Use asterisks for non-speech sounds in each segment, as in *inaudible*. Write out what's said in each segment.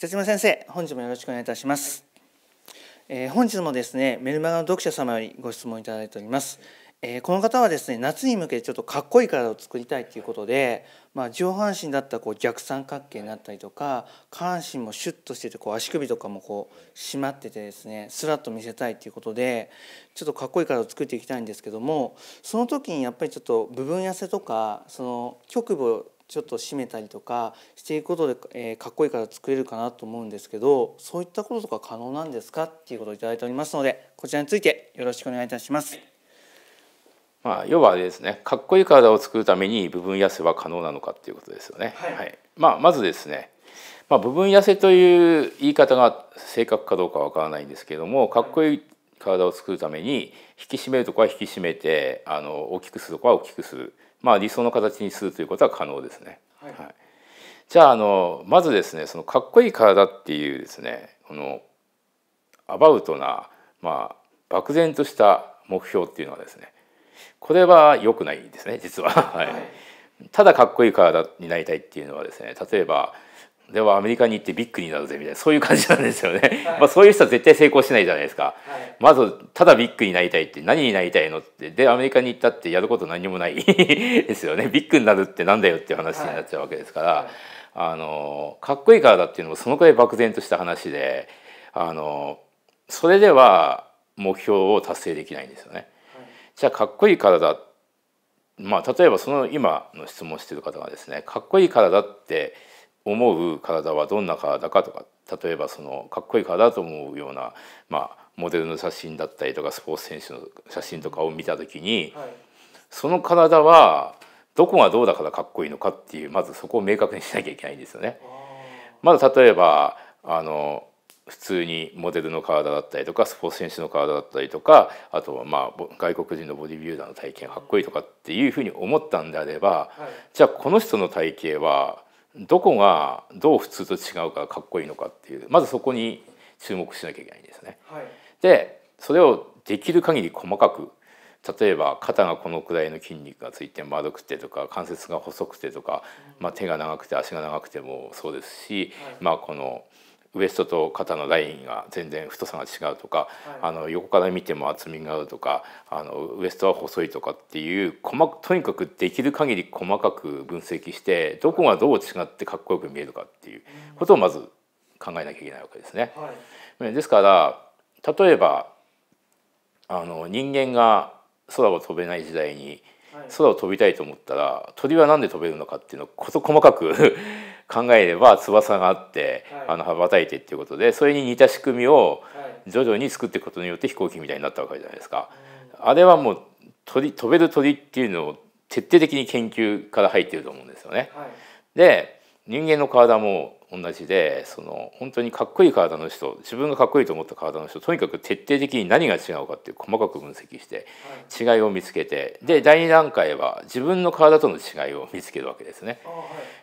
北島先生本日もよろしくお願いいたします、えー、本日もですねメルマガの読者様よりご質問いただいております、えー、この方はですね夏に向けてちょっとかっこいい体を作りたいということで、まあ、上半身だったらこう逆三角形になったりとか下半身もシュッとしててこう足首とかもこう締まっててですねスラッと見せたいということでちょっとかっこいい体を作っていきたいんですけどもその時にやっぱりちょっと部分痩せとかその局部をちょっと締めたりとかしていくことで、えー、かっこいいから作れるかなと思うんですけどそういったこととか可能なんですかっていうことを頂いておりますのでこちらについてよろしくお願いいたします。まあ、要はですねかっこいい体を作るために部分痩せは可能なのかっていうことですよね。はい、はい、まあ、まずですね、まあ、部分痩せという言い方が正確かどうかわからないんですけれどもかっこいい体を作るために引き締めるとこは引き締めてあの大きくするとこは大きくする。まあ、理想の形にするということは可能ですね。はい、はい、じゃああのまずですねそのかっこいい体っていうですねこのアバウトな、まあ、漠然とした目標っていうのはですねこれは良くないですね実は、はい、ただかっこいい体になりたいっていうのはですね例えばではアメリカに行ってビッグになるぜみたいなそういう感じなんですよね、はい、*laughs* まあそういう人は絶対成功しないじゃないですか、はい、まずただビッグになりたいって何になりたいのってでアメリカに行ったってやること何もない *laughs* ですよねビッグになるってなんだよっていう話になっちゃうわけですから、はい、あのかっこいいからだっていうのもそのくらい漠然とした話であのそれでは目標を達成できないんですよね。じゃあかっこいいからだまあ例えばその今の質問している方がですねかっこいい体って思う体はどんな体かとか例えばそのかっこいい体だと思うような、まあ、モデルの写真だったりとかスポーツ選手の写真とかを見た時に、その体はどこがどうだからかっこいいのかっていうまずそこを明確にしなきゃいけないんですよね。まだ例えばあの普通にモデルの体だったりとかスポーツ選手の体だったりとかあとはまあ外国人のボディビルダーの体験かっこいいとかっていうふうに思ったんであれば、じゃあこの人の体型はどこがどう普通と違うかかっこいいのかっていうまずそこに注目しなきゃいけないんですね。はい、でそれをできる限り細かく例えば肩がこのくらいの筋肉がついて丸くてとか関節が細くてとか、まあ、手が長くて足が長くてもそうですし、はい、まあこの。ウエストと肩のラインが全然太さが違うとか、はい、あの横から見ても厚みがあるとかあのウエストは細いとかっていう細とにかくできる限り細かく分析してどこがどう違ってかっこよく見えるかっていうことをまず考えなきゃいけないわけですね。はい、ですから例えばあの人間が空を飛べない時代に空を飛びたいと思ったら鳥は何で飛べるのかっていうのを細かく考えれば翼があって、あの羽ばたいてっていうことでそれに似た仕組みを徐々に作っていくことによって飛行機みたいになったわけじゃないですか。あれはもう鳥飛べる鳥っていうのを徹底的に研究から入ってると思うんですよね。で人間の体も同じでその本当にかっこいい体の人自分がかっこいいと思った体の人とにかく徹底的に何が違うかっていう細かく分析して違いを見つけてで第2段階は自分の体との違いを見つけるわけですね。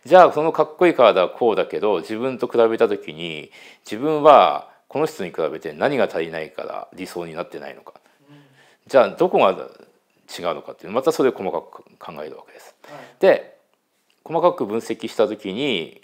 じゃあそのかっこいい体はこうだけど自分と比べた時に自分はこの人に比べて何が足りないから理想になってないのかじゃあどこが違うのかっていうまたそれを細かく考えるわけです。で細かく分析した時に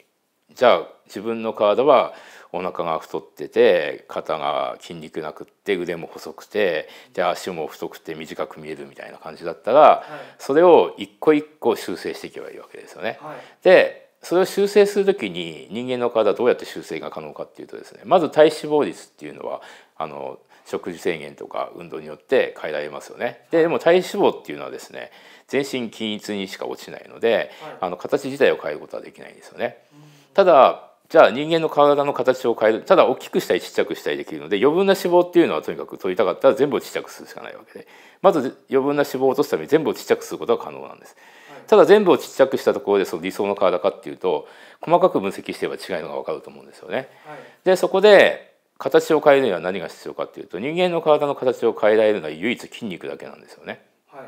じゃあ自分の体はお腹が太ってて肩が筋肉なくって腕も細くてで足も太くて短く見えるみたいな感じだったら、はい、それを一個一個修正していけばいいわけですよね。はい、でそれを修正する時に人間の体どうやって修正が可能かっていうとですねまず体脂肪率っていうのはあの食事制限とか運動によって変えられますよね。ででも体脂肪っていうのはですね全身均一にしか落ちないので、はい、あの形自体を変えることはできないんですよね。うんただじゃあ人間の体の形を変えるただ大きくしたりちっちゃくしたりできるので余分な脂肪っていうのはとにかく取りたかったら全部をちっちゃくするしかないわけでまず余分な脂肪を落とすために全部をちっちゃくすることが可能なんです。ただ全部をちっちゃくしたところでその理想の体かっていうと細かく分析してれば違いのが分かると思うんですよね。はい、でそこで形を変えるには何が必要かっていうと人間の体の形を変えられるのは唯一筋肉だけなんですよね。は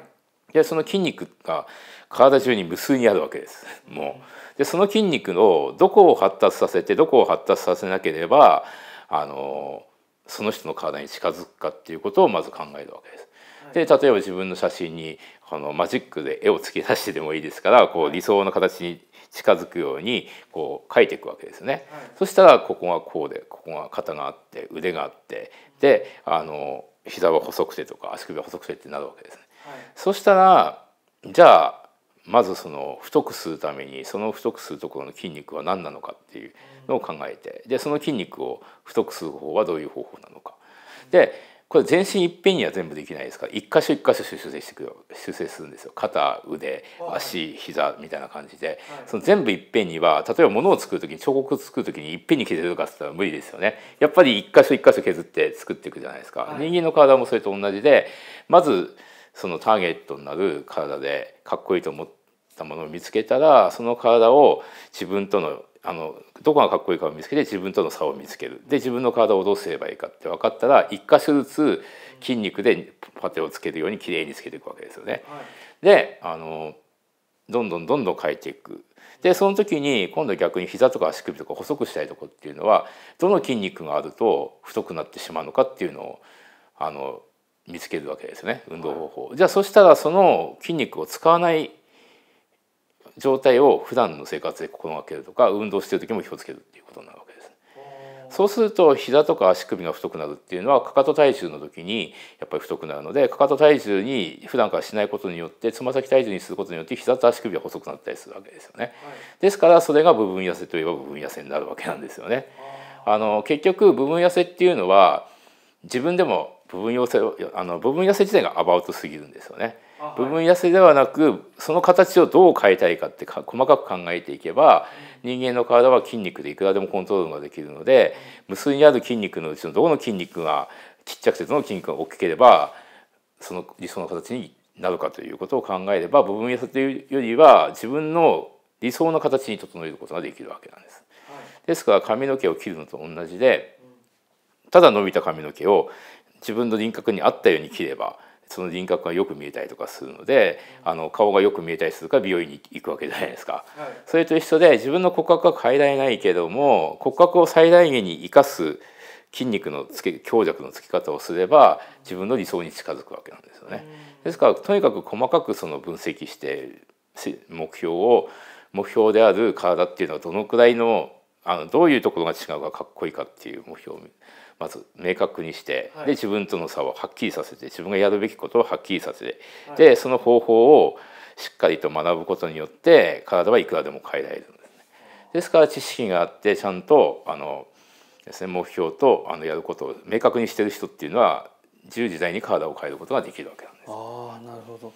い、でその筋肉が体中に無数にあるわけです。もう、でその筋肉のどこを発達させてどこを発達させなければあのその人の体に近づくかっていうことをまず考えるわけです。で例えば自分の写真にこのマジックで絵を突け出してでもいいですからこう理想の形に近づくようにこう描いていくわけですね。はい、そしたらここがこうでここが肩があって腕があってであの膝は細くてとか足首は細くてってなるわけですね。はい、そしたらじゃあまずその太くするためにその太くするところの筋肉は何なのかっていうのを考えてでその筋肉を太くする方法はどういう方法なのか。でこれ全身いっぺんには全部できないですから一箇所一箇所修正していくよ修正するんですよ肩腕足膝みたいな感じでその全部いっぺんには例えば物を作る時に彫刻を作る時にいっぺんに削るかって言ったら無理ですよねやっぱり一箇所一箇所削って作っていくじゃないですか人間の体もそれと同じでまずそのターゲットになる体でかっこいいと思ったものを見つけたらその体を自分とのあのどこがかっこいいかを見つけて自分との差を見つけるで自分の体をどうすればいいかって分かったら一箇所ずつ筋肉でパテをつけるようにきれいにつけていくわけですよね。はい、であのどんどんどんどん変えていく。でその時に今度逆に膝とか足首とか細くしたいとこっていうのはどの筋肉があると太くなってしまうのかっていうのをあの見つけるわけですね運動方法、はい、じゃあそしたらその筋肉を使わない状態を普段の生活で心がけるとか運動してる時も気をつけるっていうことになるわけです、そうすると膝とか足首が太くなるっていうのはかかと体重の時にやっぱり太くなるのでかかと体重に普段からしないことによってつま先体重にすることによって膝と足首は細くなったりするわけですよね、はい、ですからそれが部分痩せといえば部分痩せになるわけなんですよねあの結局部分痩せっていうのは自分でも部分寄せあの部分痩せ自体がアバウトすぎるんですよね。は部分痩せではなくその形をどう変えたいかって細かく考えていけば、人間の体は筋肉でいくらでもコントロールができるので、無数にある筋肉のうちのどこの筋肉がちっちゃくてどの筋肉が大きければその理想の形になるかということを考えれば部分痩せというよりは自分の理想の形に整えることができるわけなんです。ですから髪の毛を切るのと同じでただ伸びた髪の毛を自分の輪郭に合ったように切ればその輪郭がよく見えたりとかするのであの顔がよく見えたりするから美容院に行くわけじゃないですか、はい、それと一緒で自分の骨格は変えられないけども骨格を最大限に生かす筋肉のつけ強弱のつき方をすれば自分の理想に近づくわけなんですよね。ですからとにかく細かくその分析して目標を目標である体っていうのはどのくらいのあのどういうところが違うかかっこいいかっていう目標をまず明確にして、はい、で自分との差をはっきりさせて自分がやるべきことをはっきりさせて、はい、でその方法をしっかりと学ぶことによって体はいくらでも変えられるですね。ですから知識があってちゃんとあのですね目標とあのやることを明確にしてる人っていうのは自由自在に体を変えることができるわけなんです。あなるほど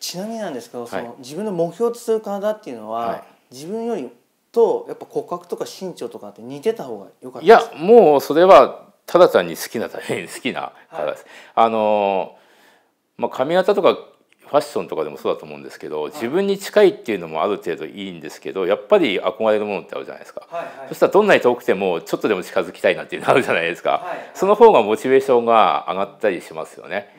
ちなみになんですけど、はい、その自分の目標とする体っていうのは、自分よりとやっぱ骨格とか身長とかって似てた方が良かったいやもうそれはただ単に好きなために好きな方です。はい、あのまあ、髪型とかファッションとかでもそうだと思うんですけど、自分に近いっていうのもある程度いいんですけどやっぱり憧れるものってあるじゃないですか、はいはい、そしたらどんなに遠くてもちょっとでも近づきたいなっていうのあるじゃないですか、はいはい、その方がモチベーションが上がったりしますよね。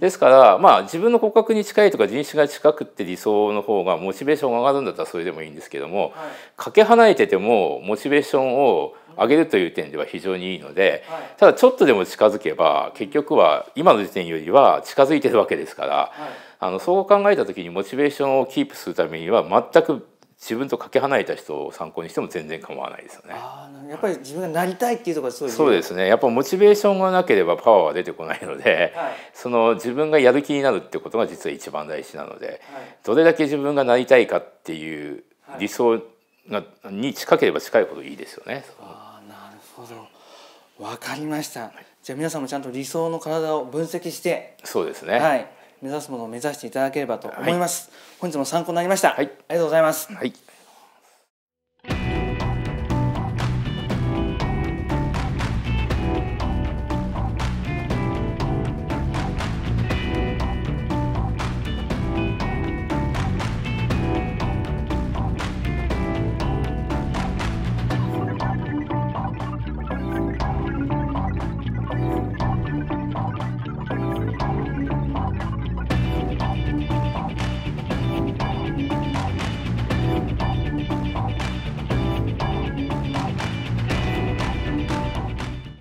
ですからまあ自分の骨格に近いとか人種が近くって理想の方がモチベーションが上がるんだったらそれでもいいんですけども、かけ離れててもモチベーションを上げるという点では非常にいいので、ただちょっとでも近づけば結局は今の時点よりは近づいてるわけですから、あのそう考えた時にモチベーションをキープするためには全く自分とかけ離れた人を参考にしても全然構わないですよね。やっぱり自分がなりたいっていうところそうそうですね。やっぱモチベーションがなければパワーは出てこないので、はい、その自分がやる気になるってことが実は一番大事なので、はい、どれだけ自分がなりたいかっていう理想が、に近ければ近いほどいいですよね。ほど分かりました、はい、じゃあ皆さんもちゃんと理想の体を分析してそうですねはい目指すものを目指していただければと思います、はい、本日も参考になりました、はい、ありがとうございます、はい